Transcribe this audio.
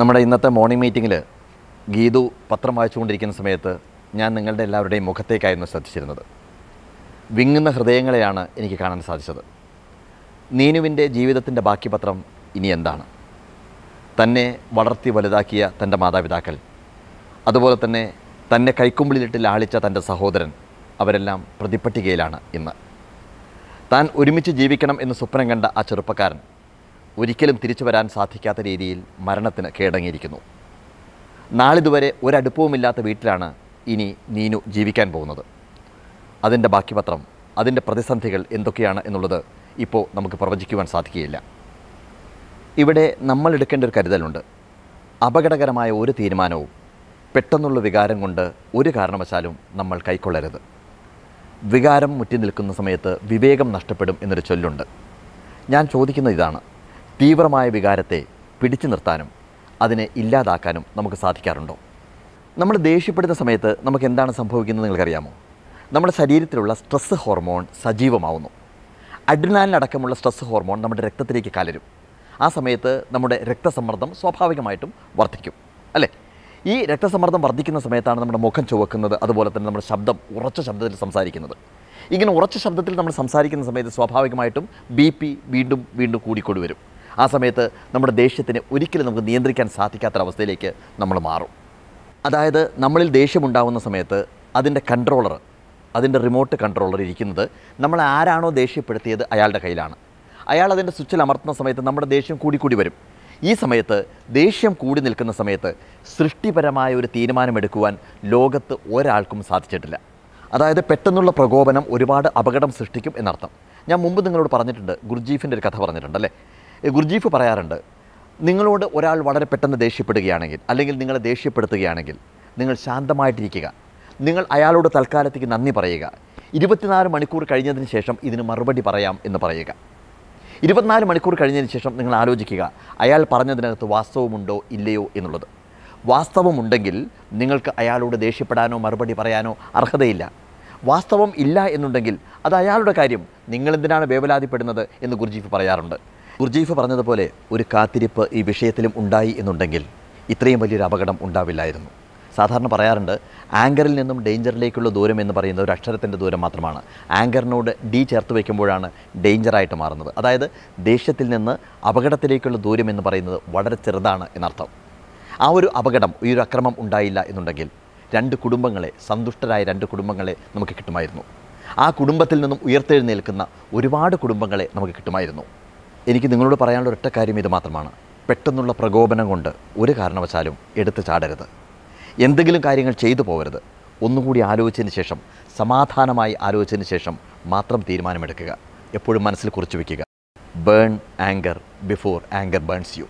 നമ്മുടെ ഇന്നത്തെ മോർണിംഗ് മീറ്റിങ്ങിൽ ഗീതു പത്രം വായിച്ചുകൊണ്ടിരിക്കുന്ന സമയത്ത് ഞാൻ നിങ്ങളുടെ എല്ലാവരുടെയും മുഖത്തേക്കായിരുന്നു ശ്രദ്ധിച്ചിരുന്നത് വിങ്ങുന്ന ഹൃദയങ്ങളെയാണ് എനിക്ക് കാണാൻ സാധിച്ചത് നീനുവിൻ്റെ ജീവിതത്തിൻ്റെ ബാക്കി പത്രം ഇനി എന്താണ് തന്നെ വളർത്തി വലുതാക്കിയ തൻ്റെ മാതാപിതാക്കൾ അതുപോലെ തന്നെ തന്നെ കൈക്കുമ്പിളിലിട്ട് ലാളിച്ച തൻ്റെ സഹോദരൻ അവരെല്ലാം പ്രതിപ്പട്ടികയിലാണ് ഇന്ന് താൻ ഒരുമിച്ച് ജീവിക്കണം എന്ന് സ്വപ്നം കണ്ട ആ ചെറുപ്പക്കാരൻ ഒരിക്കലും തിരിച്ചു വരാൻ സാധിക്കാത്ത രീതിയിൽ മരണത്തിന് കീഴടങ്ങിയിരിക്കുന്നു നാളിതുവരെ ഒരടുപ്പവുമില്ലാത്ത വീട്ടിലാണ് ഇനി നീനു ജീവിക്കാൻ പോകുന്നത് അതിൻ്റെ ബാക്കിപത്രം അതിൻ്റെ പ്രതിസന്ധികൾ എന്തൊക്കെയാണ് എന്നുള്ളത് ഇപ്പോൾ നമുക്ക് പ്രവചിക്കുവാൻ സാധിക്കുകയില്ല ഇവിടെ നമ്മൾ എടുക്കേണ്ട ഒരു കരുതലുണ്ട് അപകടകരമായ ഒരു തീരുമാനവും പെട്ടെന്നുള്ള വികാരം കൊണ്ട് ഒരു കാരണവശാലും നമ്മൾ കൈക്കൊള്ളരുത് വികാരം മുറ്റി നിൽക്കുന്ന സമയത്ത് വിവേകം നഷ്ടപ്പെടും എന്നൊരു ചൊല്ലുണ്ട് ഞാൻ ചോദിക്കുന്നത് ഇതാണ് തീവ്രമായ വികാരത്തെ പിടിച്ചു നിർത്താനും അതിനെ ഇല്ലാതാക്കാനും നമുക്ക് സാധിക്കാറുണ്ടോ നമ്മൾ ദേഷ്യപ്പെടുന്ന സമയത്ത് നമുക്ക് എന്താണ് സംഭവിക്കുന്നത് നിങ്ങൾക്കറിയാമോ നമ്മുടെ ശരീരത്തിലുള്ള സ്ട്രെസ് ഹോർമോൺ സജീവമാവുന്നു അഡ്രിനാലിനടക്കമുള്ള സ്ട്രെസ് ഹോർമോൺ നമ്മുടെ രക്തത്തിലേക്ക് കലരും ആ സമയത്ത് നമ്മുടെ രക്തസമ്മർദ്ദം സ്വാഭാവികമായിട്ടും വർദ്ധിക്കും അല്ലേ ഈ രക്തസമ്മർദ്ദം വർദ്ധിക്കുന്ന സമയത്താണ് നമ്മുടെ മുഖം ചുവക്കുന്നത് അതുപോലെ തന്നെ നമ്മുടെ ശബ്ദം ഉറച്ച ശബ്ദത്തിൽ സംസാരിക്കുന്നത് ഇങ്ങനെ ഉറച്ച ശബ്ദത്തിൽ നമ്മൾ സംസാരിക്കുന്ന സമയത്ത് സ്വാഭാവികമായിട്ടും ബി വീണ്ടും വീണ്ടും കൂടിക്കൊണ്ടുവരും ആ സമയത്ത് നമ്മുടെ ദേഷ്യത്തിന് ഒരിക്കലും നമുക്ക് നിയന്ത്രിക്കാൻ സാധിക്കാത്തൊരവസ്ഥയിലേക്ക് നമ്മൾ മാറും അതായത് നമ്മളിൽ ദേഷ്യമുണ്ടാകുന്ന സമയത്ത് അതിൻ്റെ കൺട്രോളർ അതിൻ്റെ റിമോട്ട് കൺട്രോളർ ഇരിക്കുന്നത് നമ്മൾ ആരാണോ ദേഷ്യപ്പെടുത്തിയത് അയാളുടെ കയ്യിലാണ് അയാൾ അതിൻ്റെ സ്വിച്ചിൽ അമർത്തുന്ന സമയത്ത് നമ്മുടെ ദേഷ്യം കൂടിക്കൂടി വരും ഈ സമയത്ത് ദേഷ്യം കൂടി നിൽക്കുന്ന സമയത്ത് സൃഷ്ടിപരമായ ഒരു തീരുമാനമെടുക്കുവാൻ ലോകത്ത് ഒരാൾക്കും സാധിച്ചിട്ടില്ല അതായത് പെട്ടെന്നുള്ള പ്രകോപനം ഒരുപാട് അപകടം സൃഷ്ടിക്കും എന്നർത്ഥം ഞാൻ മുമ്പ് നിങ്ങളോട് പറഞ്ഞിട്ടുണ്ട് ഗുർജീഫിൻ്റെ ഒരു കഥ പറഞ്ഞിട്ടുണ്ട് അല്ലേ ഗുർജീഫ് പറയാറുണ്ട് നിങ്ങളോട് ഒരാൾ വളരെ പെട്ടെന്ന് ദേഷ്യപ്പെടുകയാണെങ്കിൽ അല്ലെങ്കിൽ നിങ്ങളെ ദേഷ്യപ്പെടുത്തുകയാണെങ്കിൽ നിങ്ങൾ ശാന്തമായിട്ടിരിക്കുക നിങ്ങൾ അയാളോട് തൽക്കാലത്തേക്ക് നന്ദി പറയുക ഇരുപത്തിനാല് മണിക്കൂർ കഴിഞ്ഞതിന് ശേഷം ഇതിന് മറുപടി പറയാം എന്ന് പറയുക ഇരുപത്തിനാല് മണിക്കൂർ കഴിഞ്ഞതിന് ശേഷം നിങ്ങൾ ആലോചിക്കുക അയാൾ പറഞ്ഞതിനകത്ത് വാസ്തവമുണ്ടോ ഇല്ലയോ എന്നുള്ളത് വാസ്തവമുണ്ടെങ്കിൽ നിങ്ങൾക്ക് അയാളോട് ദേഷ്യപ്പെടാനോ മറുപടി പറയാനോ അർഹതയില്ല വാസ്തവം ഇല്ല എന്നുണ്ടെങ്കിൽ അത് അയാളുടെ കാര്യം നിങ്ങളെന്തിനാണ് വേവലാതിപ്പെടുന്നത് എന്ന് ഗുർജീഫ് പറയാറുണ്ട് ഖുർജീഫ് പറഞ്ഞതുപോലെ ഒരു കാത്തിരിപ്പ് ഈ വിഷയത്തിലും ഉണ്ടായി എന്നുണ്ടെങ്കിൽ ഇത്രയും വലിയൊരു അപകടം ഉണ്ടാവില്ലായിരുന്നു സാധാരണ പറയാറുണ്ട് ആങ്കറിൽ നിന്നും ഡേഞ്ചറിലേക്കുള്ള ദൂരം എന്ന് പറയുന്നത് ഒരു അക്ഷരത്തിൻ്റെ ദൂരം മാത്രമാണ് ആങ്കറിനോട് ഡി ചേർത്ത് വയ്ക്കുമ്പോഴാണ് ഡേഞ്ചറായിട്ട് മാറുന്നത് അതായത് ദേഷ്യത്തിൽ നിന്ന് അപകടത്തിലേക്കുള്ള ദൂരം എന്ന് പറയുന്നത് വളരെ ചെറുതാണ് എന്നർത്ഥം ആ ഒരു അപകടം ഈ ഒരു അക്രമം ഉണ്ടായില്ല എന്നുണ്ടെങ്കിൽ രണ്ട് കുടുംബങ്ങളെ സന്തുഷ്ടരായ രണ്ട് കുടുംബങ്ങളെ നമുക്ക് കിട്ടുമായിരുന്നു ആ കുടുംബത്തിൽ നിന്നും ഉയർത്തെഴുന്നേൽക്കുന്ന ഒരുപാട് കുടുംബങ്ങളെ നമുക്ക് കിട്ടുമായിരുന്നു എനിക്ക് നിങ്ങളോട് പറയാനുള്ള ഒറ്റ കാര്യം ഇത് മാത്രമാണ് പെട്ടെന്നുള്ള പ്രകോപനം കൊണ്ട് ഒരു കാരണവശാലും എടുത്തു ചാടരുത് എന്തെങ്കിലും കാര്യങ്ങൾ ചെയ്തു പോകരുത് ഒന്നുകൂടി ആലോചിച്ചതിന് ശേഷം സമാധാനമായി ആലോചിച്ചതിന് ശേഷം മാത്രം തീരുമാനമെടുക്കുക എപ്പോഴും മനസ്സിൽ കുറിച്ചു വയ്ക്കുക burn anchor before anchor burns U